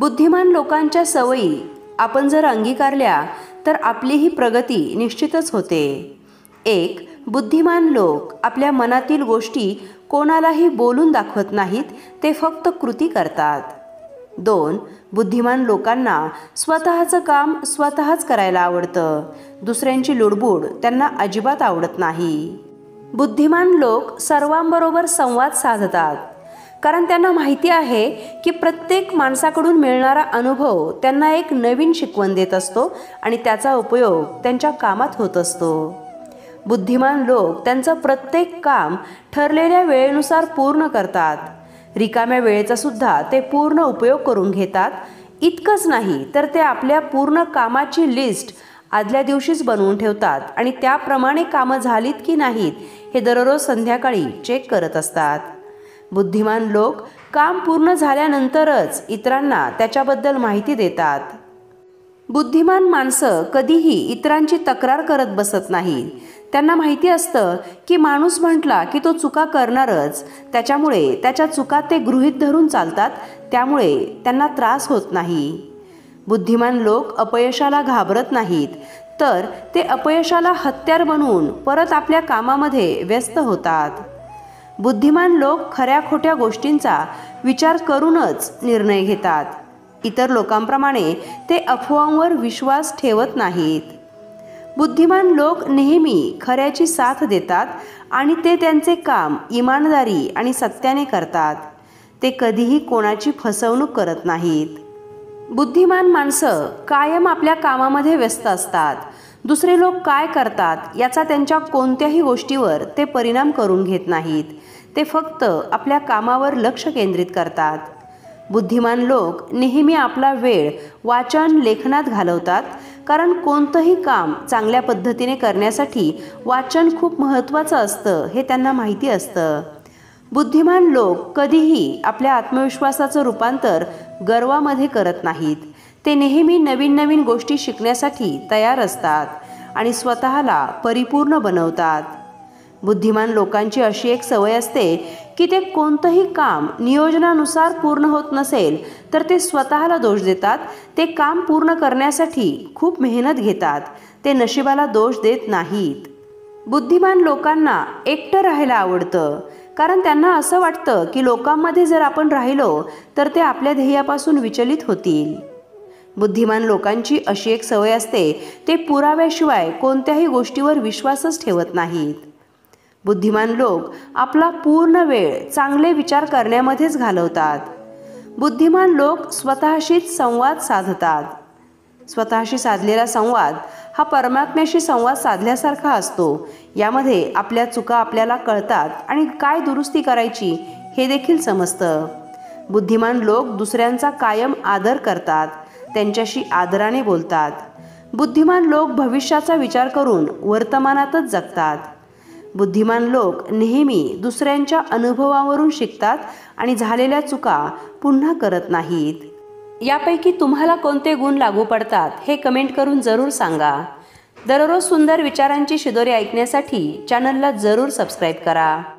बुद्धिमान लोकांच्या सवयी आपण जर अंगीकारल्या तर आपलीही प्रगती निश्चितच होते एक बुद्धिमान लोक आपल्या मनातील गोष्टी कोणालाही बोलून दाखवत नाहीत ते फक्त कृती करतात दोन बुद्धिमान लोकांना स्वतःचं काम स्वतःच करायला आवडतं दुसऱ्यांची लुडबुड त्यांना अजिबात आवडत नाही बुद्धिमान लोक सर्वांबरोबर संवाद साधतात कारण त्यांना माहिती आहे की प्रत्येक माणसाकडून मिळणारा अनुभव त्यांना एक नवीन शिकवण देत असतो आणि त्याचा उपयोग त्यांच्या कामात होत असतो बुद्धिमान लोक त्यांचं प्रत्येक काम ठरलेल्या वेळेनुसार पूर्ण करतात रिकाम्या वेळेचा सुद्धा ते पूर्ण उपयोग करून घेतात इतकंच नाही तर ते आपल्या पूर्ण कामाची लिस्ट आदल्या दिवशीच बनवून ठेवतात आणि त्याप्रमाणे कामं झालीत की नाहीत हे दररोज संध्याकाळी चेक करत असतात बुद्धिमान लोक काम पूर्ण झाल्यानंतरच इतरांना त्याच्याबद्दल माहिती देतात बुद्धिमान माणसं कधीही इतरांची तक्रार करत बसत नाहीत त्यांना माहिती असतं की माणूस म्हटला की तो चुका करणारच त्याच्यामुळे त्याच्या चुका ते गृहीत धरून चालतात त्यामुळे त्यांना त्रास होत नाही बुद्धिमान लोक अपयशाला घाबरत नाहीत तर ते अपयशाला हत्यार बनवून परत आपल्या कामामध्ये व्यस्त होतात बुद्धिमान लोक खऱ्या खोट्या गोष्टींचा विचार करूनच निर्णय घेतात इतर लोकांप्रमाणे ते अफवांवर विश्वास ठेवत नाहीत बुद्धिमान लोक नेहमी खऱ्याची साथ देतात आणि ते त्यांचे काम इमानदारी आणि सत्याने करतात ते कधीही कोणाची फसवणूक करत नाहीत बुद्धिमान माणसं कायम आपल्या कामामध्ये व्यस्त असतात दुसरे लोक काय करतात याचा त्यांच्या कोणत्याही गोष्टीवर ते परिणाम करून घेत नाहीत ते फक्त आपल्या कामावर लक्ष केंद्रित करतात बुद्धिमान लोक नेहमी आपला वेळ वाचन लेखनात घालवतात कारण कोणतंही काम चांगल्या पद्धतीने करण्यासाठी वाचन खूप महत्त्वाचं असतं हे त्यांना माहिती असतं बुद्धिमान लोक कधीही आपल्या आत्मविश्वासाचं रूपांतर गर्वामध्ये करत नाहीत ते नेहमी नवीन नवीन गोष्टी शिकण्यासाठी तयार असतात आणि स्वतःला परिपूर्ण बनवतात बुद्धिमान लोकांची अशी एक सवय असते की ते कोणतंही काम नियोजनानुसार पूर्ण होत नसेल तर ते स्वतःला दोष देतात ते काम पूर्ण करण्यासाठी खूप मेहनत घेतात ते नशिबाला दोष देत नाहीत बुद्धिमान लोकांना एकटं राहायला आवडतं कारण त्यांना असं वाटतं की लोकांमध्ये जर आपण राहिलो तर ते आपल्या ध्येयापासून विचलित होतील बुद्धिमान लोकांची अशी एक सवय असते ते पुराव्याशिवाय कोणत्याही गोष्टीवर विश्वासच ठेवत नाहीत बुद्धिमान लोक आपला पूर्ण वेळ चांगले विचार करण्यामध्येच घालवतात बुद्धिमान लोक स्वतःशीच संवाद साधतात स्वतःशी साधलेला संवाद हा परमात्म्याशी संवाद साधल्यासारखा असतो यामध्ये आपल्या चुका आपल्याला कळतात आणि काय दुरुस्ती करायची हे देखील समजतं बुद्धिमान लोक दुसऱ्यांचा कायम आदर करतात त्यांच्याशी आदराने बोलतात बुद्धिमान लोक भविष्याचा विचार करून वर्तमानातच जगतात बुद्धिमान लोक नेहमी दुसऱ्यांच्या अनुभवावरून शिकतात आणि झालेल्या चुका पुन्हा करत नाहीत यापैकी तुम्हाला कोणते गुण लागू पडतात हे कमेंट करून जरूर सांगा दररोज सुंदर विचारांची शिदोरी ऐकण्यासाठी चॅनलला जरूर सबस्क्राईब करा